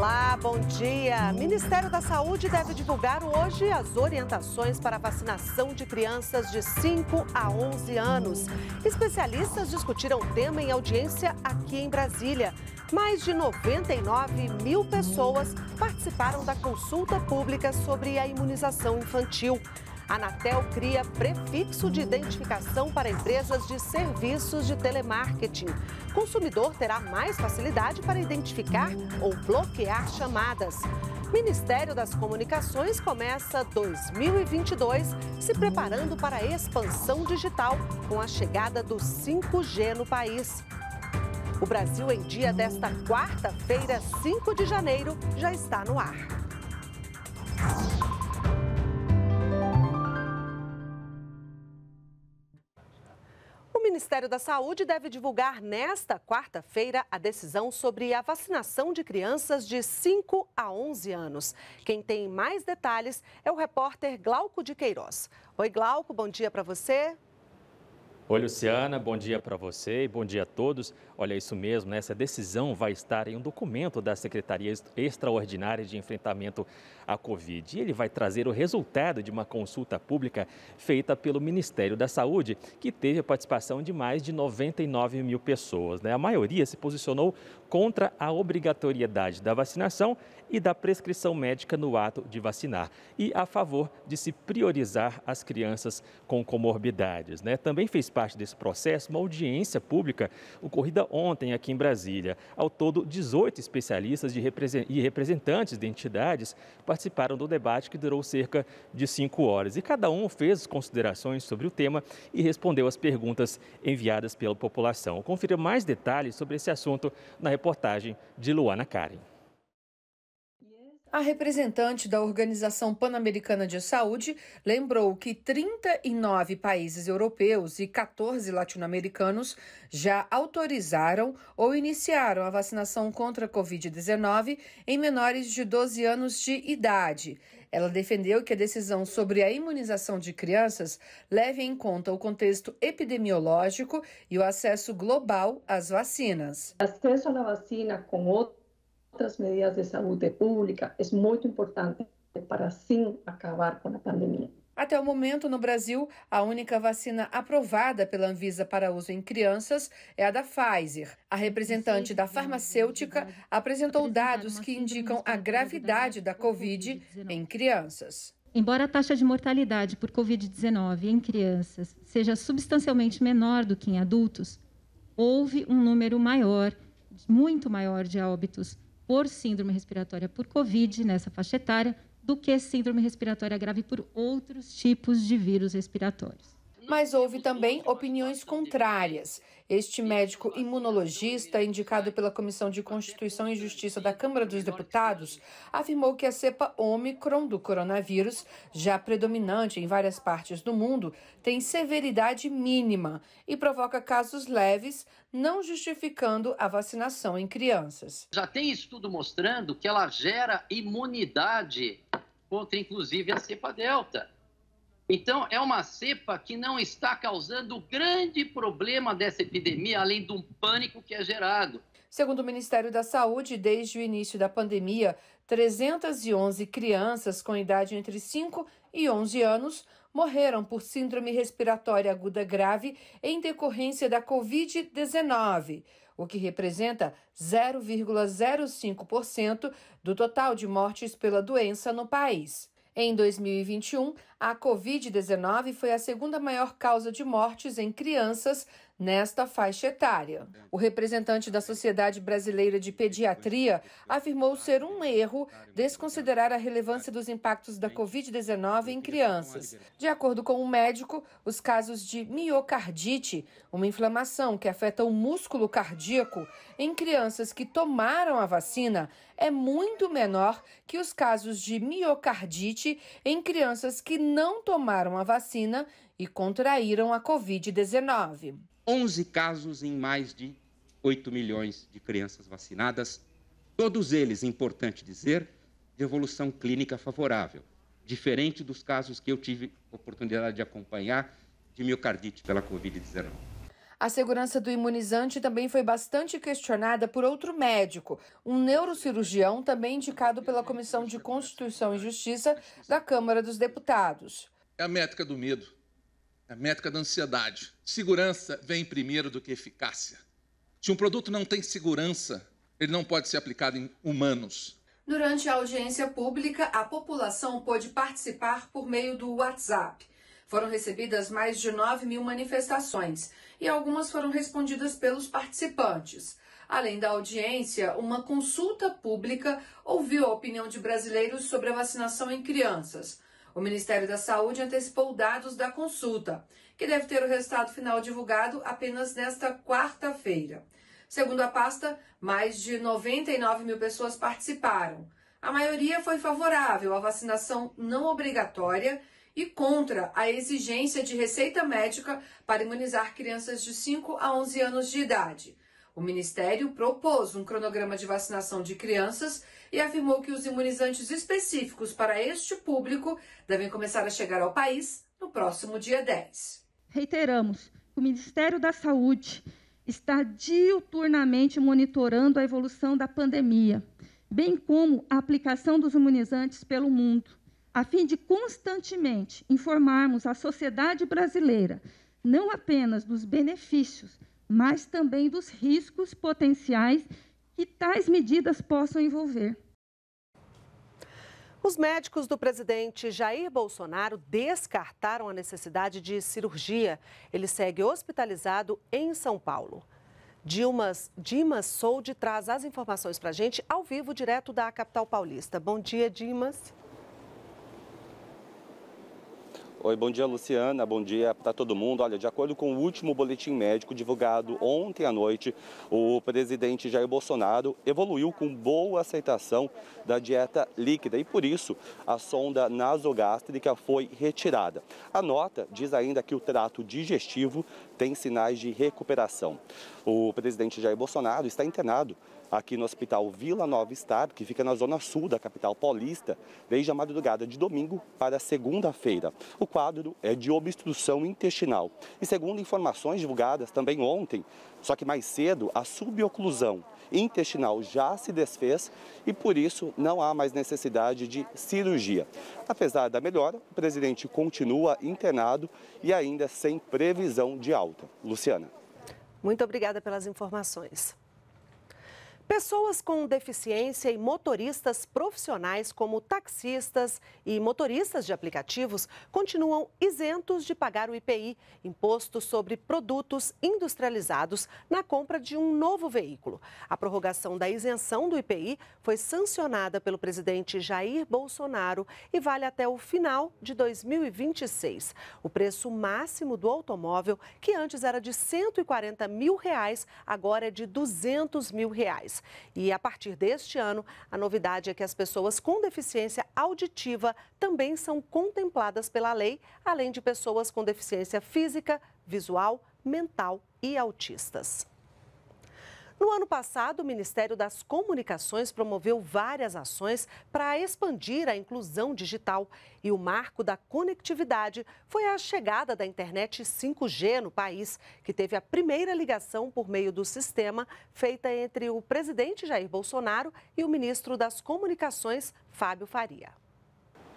Olá, bom dia. Ministério da Saúde deve divulgar hoje as orientações para vacinação de crianças de 5 a 11 anos. Especialistas discutiram o tema em audiência aqui em Brasília. Mais de 99 mil pessoas participaram da consulta pública sobre a imunização infantil. Anatel cria prefixo de identificação para empresas de serviços de telemarketing. Consumidor terá mais facilidade para identificar ou bloquear chamadas. Ministério das Comunicações começa 2022 se preparando para a expansão digital com a chegada do 5G no país. O Brasil em Dia desta quarta-feira, 5 de janeiro, já está no ar. Ministério da Saúde deve divulgar nesta quarta-feira a decisão sobre a vacinação de crianças de 5 a 11 anos. Quem tem mais detalhes é o repórter Glauco de Queiroz. Oi, Glauco, bom dia para você. Oi, Luciana, bom dia para você e bom dia a todos. Olha, isso mesmo, né? essa decisão vai estar em um documento da Secretaria Extraordinária de Enfrentamento à Covid. E ele vai trazer o resultado de uma consulta pública feita pelo Ministério da Saúde, que teve a participação de mais de 99 mil pessoas. Né? A maioria se posicionou contra a obrigatoriedade da vacinação e da prescrição médica no ato de vacinar e a favor de se priorizar as crianças com comorbidades. Né? Também fez parte desse processo uma audiência pública ocorrida ontem aqui em Brasília. Ao todo, 18 especialistas e representantes de entidades participaram do debate que durou cerca de cinco horas e cada um fez considerações sobre o tema e respondeu às perguntas enviadas pela população. Confira mais detalhes sobre esse assunto na reportagem de Luana Karen. A representante da Organização Pan-Americana de Saúde lembrou que 39 países europeus e 14 latino-americanos já autorizaram ou iniciaram a vacinação contra a Covid-19 em menores de 12 anos de idade. Ela defendeu que a decisão sobre a imunização de crianças leve em conta o contexto epidemiológico e o acesso global às vacinas. Acesso à vacina com outro outras medidas de saúde pública é muito importante para sim acabar com a pandemia. Até o momento, no Brasil, a única vacina aprovada pela Anvisa para uso em crianças é a da Pfizer. A representante da farmacêutica apresentou dados que indicam a gravidade da Covid em crianças. Embora a taxa de mortalidade por Covid-19 em crianças seja substancialmente menor do que em adultos, houve um número maior, muito maior, de óbitos por síndrome respiratória por Covid nessa faixa etária do que síndrome respiratória grave por outros tipos de vírus respiratórios mas houve também opiniões contrárias. Este médico imunologista, indicado pela Comissão de Constituição e Justiça da Câmara dos Deputados, afirmou que a cepa Ômicron do coronavírus, já predominante em várias partes do mundo, tem severidade mínima e provoca casos leves, não justificando a vacinação em crianças. Já tem estudo mostrando que ela gera imunidade contra, inclusive, a cepa Delta. Então, é uma cepa que não está causando o grande problema dessa epidemia, além do pânico que é gerado. Segundo o Ministério da Saúde, desde o início da pandemia, 311 crianças com idade entre 5 e 11 anos morreram por síndrome respiratória aguda grave em decorrência da Covid-19, o que representa 0,05% do total de mortes pela doença no país. Em 2021, a Covid-19 foi a segunda maior causa de mortes em crianças nesta faixa etária. O representante da Sociedade Brasileira de Pediatria afirmou ser um erro desconsiderar a relevância dos impactos da Covid-19 em crianças. De acordo com o um médico, os casos de miocardite, uma inflamação que afeta o músculo cardíaco, em crianças que tomaram a vacina, é muito menor que os casos de miocardite em crianças que não tomaram a vacina e contraíram a Covid-19. 11 casos em mais de 8 milhões de crianças vacinadas, todos eles, importante dizer, de evolução clínica favorável, diferente dos casos que eu tive oportunidade de acompanhar de miocardite pela Covid-19. A segurança do imunizante também foi bastante questionada por outro médico, um neurocirurgião também indicado pela Comissão de Constituição e Justiça da Câmara dos Deputados. É a métrica do medo a métrica da ansiedade. Segurança vem primeiro do que eficácia. Se um produto não tem segurança, ele não pode ser aplicado em humanos. Durante a audiência pública, a população pôde participar por meio do WhatsApp. Foram recebidas mais de 9 mil manifestações e algumas foram respondidas pelos participantes. Além da audiência, uma consulta pública ouviu a opinião de brasileiros sobre a vacinação em crianças. O Ministério da Saúde antecipou dados da consulta, que deve ter o resultado final divulgado apenas nesta quarta-feira. Segundo a pasta, mais de 99 mil pessoas participaram. A maioria foi favorável à vacinação não obrigatória e contra a exigência de receita médica para imunizar crianças de 5 a 11 anos de idade. O Ministério propôs um cronograma de vacinação de crianças e afirmou que os imunizantes específicos para este público devem começar a chegar ao país no próximo dia 10. Reiteramos, o Ministério da Saúde está diuturnamente monitorando a evolução da pandemia, bem como a aplicação dos imunizantes pelo mundo, a fim de constantemente informarmos a sociedade brasileira não apenas dos benefícios, mas também dos riscos potenciais que tais medidas possam envolver. Os médicos do presidente Jair Bolsonaro descartaram a necessidade de cirurgia. Ele segue hospitalizado em São Paulo. Dilmas, Dimas Soldi traz as informações para a gente ao vivo, direto da capital paulista. Bom dia, Dimas. Oi, bom dia, Luciana. Bom dia para todo mundo. Olha, de acordo com o último boletim médico divulgado ontem à noite, o presidente Jair Bolsonaro evoluiu com boa aceitação da dieta líquida e, por isso, a sonda nasogástrica foi retirada. A nota diz ainda que o trato digestivo tem sinais de recuperação. O presidente Jair Bolsonaro está internado aqui no Hospital Vila Nova Estado, que fica na zona sul da capital paulista, desde a madrugada de domingo para segunda-feira. O quadro é de obstrução intestinal. E segundo informações divulgadas também ontem, só que mais cedo, a suboclusão intestinal já se desfez e por isso não há mais necessidade de cirurgia. Apesar da melhora, o presidente continua internado e ainda sem previsão de alta. Luciana. Muito obrigada pelas informações. Pessoas com deficiência e motoristas profissionais, como taxistas e motoristas de aplicativos, continuam isentos de pagar o IPI, imposto sobre produtos industrializados, na compra de um novo veículo. A prorrogação da isenção do IPI foi sancionada pelo presidente Jair Bolsonaro e vale até o final de 2026. O preço máximo do automóvel, que antes era de R$ 140 mil, reais, agora é de R$ 200 mil. Reais. E a partir deste ano, a novidade é que as pessoas com deficiência auditiva também são contempladas pela lei, além de pessoas com deficiência física, visual, mental e autistas. No ano passado, o Ministério das Comunicações promoveu várias ações para expandir a inclusão digital. E o marco da conectividade foi a chegada da internet 5G no país, que teve a primeira ligação por meio do sistema feita entre o presidente Jair Bolsonaro e o ministro das Comunicações, Fábio Faria.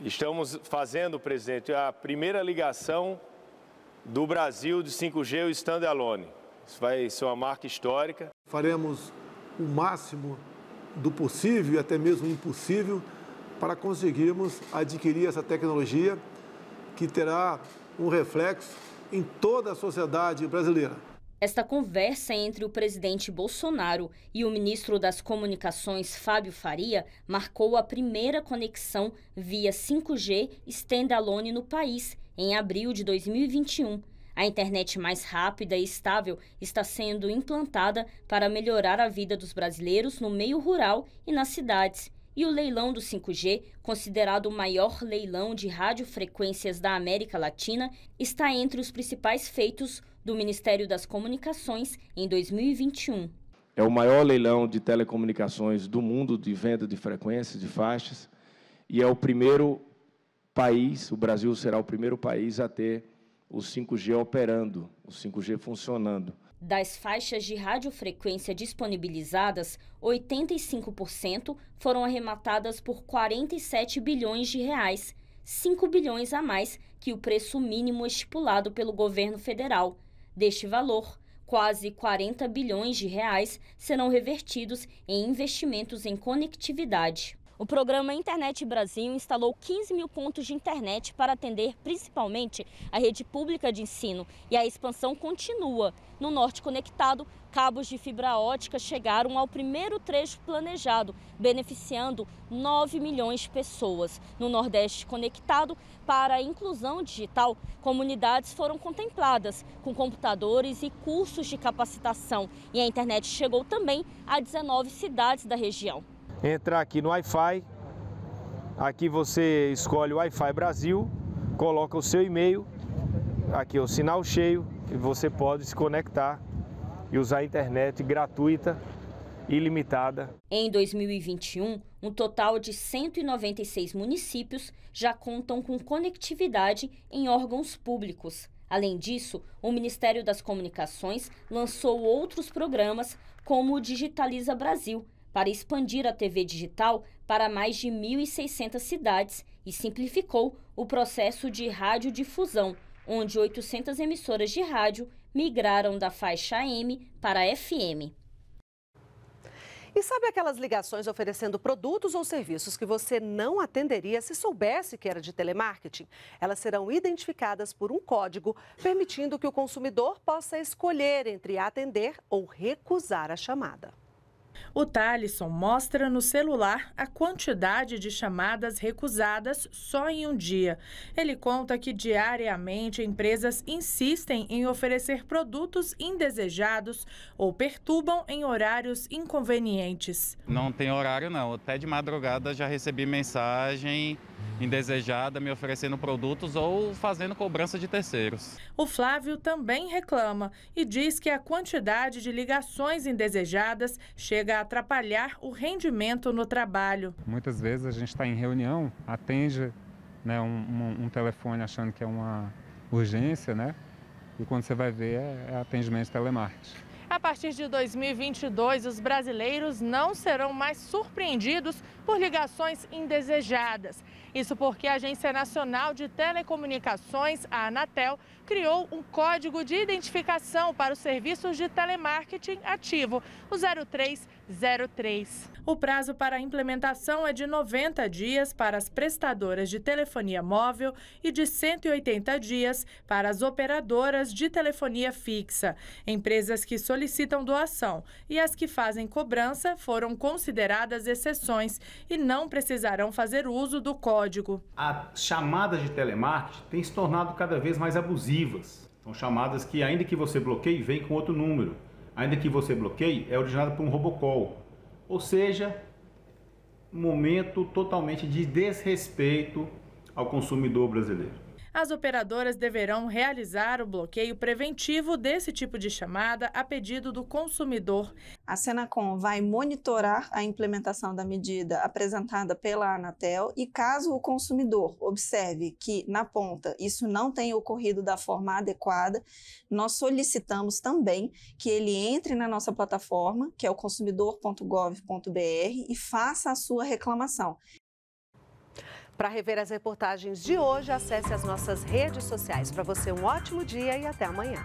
Estamos fazendo, presidente, a primeira ligação do Brasil de 5G, o standalone. Isso vai ser uma marca histórica. Faremos o máximo do possível e até mesmo impossível para conseguirmos adquirir essa tecnologia que terá um reflexo em toda a sociedade brasileira. Esta conversa entre o presidente Bolsonaro e o ministro das Comunicações, Fábio Faria, marcou a primeira conexão via 5G standalone no país, em abril de 2021. A internet mais rápida e estável está sendo implantada para melhorar a vida dos brasileiros no meio rural e nas cidades. E o leilão do 5G, considerado o maior leilão de radiofrequências da América Latina, está entre os principais feitos do Ministério das Comunicações em 2021. É o maior leilão de telecomunicações do mundo de venda de frequências, de faixas, e é o primeiro país, o Brasil será o primeiro país a ter o 5G operando, o 5G funcionando. Das faixas de radiofrequência disponibilizadas, 85% foram arrematadas por 47 bilhões de reais, 5 bilhões a mais que o preço mínimo estipulado pelo governo federal. Deste valor, quase 40 bilhões de reais serão revertidos em investimentos em conectividade. O programa Internet Brasil instalou 15 mil pontos de internet para atender principalmente a rede pública de ensino. E a expansão continua. No Norte Conectado, cabos de fibra ótica chegaram ao primeiro trecho planejado, beneficiando 9 milhões de pessoas. No Nordeste Conectado, para a inclusão digital, comunidades foram contempladas com computadores e cursos de capacitação. E a internet chegou também a 19 cidades da região entrar aqui no Wi-Fi. Aqui você escolhe o Wi-Fi Brasil, coloca o seu e-mail, aqui é o sinal cheio e você pode se conectar e usar a internet gratuita ilimitada. Em 2021, um total de 196 municípios já contam com conectividade em órgãos públicos. Além disso, o Ministério das Comunicações lançou outros programas, como o Digitaliza Brasil, para expandir a TV digital para mais de 1.600 cidades e simplificou o processo de radiodifusão, onde 800 emissoras de rádio migraram da faixa AM para FM. E sabe aquelas ligações oferecendo produtos ou serviços que você não atenderia se soubesse que era de telemarketing? Elas serão identificadas por um código, permitindo que o consumidor possa escolher entre atender ou recusar a chamada. O Talisson mostra no celular a quantidade de chamadas recusadas só em um dia. Ele conta que diariamente empresas insistem em oferecer produtos indesejados ou perturbam em horários inconvenientes. Não tem horário não, até de madrugada já recebi mensagem indesejada, me oferecendo produtos ou fazendo cobrança de terceiros. O Flávio também reclama e diz que a quantidade de ligações indesejadas chega a atrapalhar o rendimento no trabalho. Muitas vezes a gente está em reunião, atende né, um, um, telefone achando que é uma urgência, né? E quando você vai ver, é, é atendimento telemarketing. A partir de 2022, os brasileiros não serão mais surpreendidos por ligações indesejadas. Isso porque a Agência Nacional de Telecomunicações, a Anatel, criou um código de identificação para os serviços de telemarketing ativo, o 0303. O prazo para a implementação é de 90 dias para as prestadoras de telefonia móvel e de 180 dias para as operadoras de telefonia fixa. Empresas que solicitam doação e as que fazem cobrança foram consideradas exceções e não precisarão fazer uso do código. As chamadas de telemarketing têm se tornado cada vez mais abusivas. São chamadas que, ainda que você bloqueie, vem com outro número. Ainda que você bloqueie, é originada por um robocall. Ou seja, um momento totalmente de desrespeito ao consumidor brasileiro as operadoras deverão realizar o bloqueio preventivo desse tipo de chamada a pedido do consumidor. A Senacom vai monitorar a implementação da medida apresentada pela Anatel e, caso o consumidor observe que, na ponta, isso não tenha ocorrido da forma adequada, nós solicitamos também que ele entre na nossa plataforma, que é o consumidor.gov.br, e faça a sua reclamação. Para rever as reportagens de hoje, acesse as nossas redes sociais. Para você, um ótimo dia e até amanhã.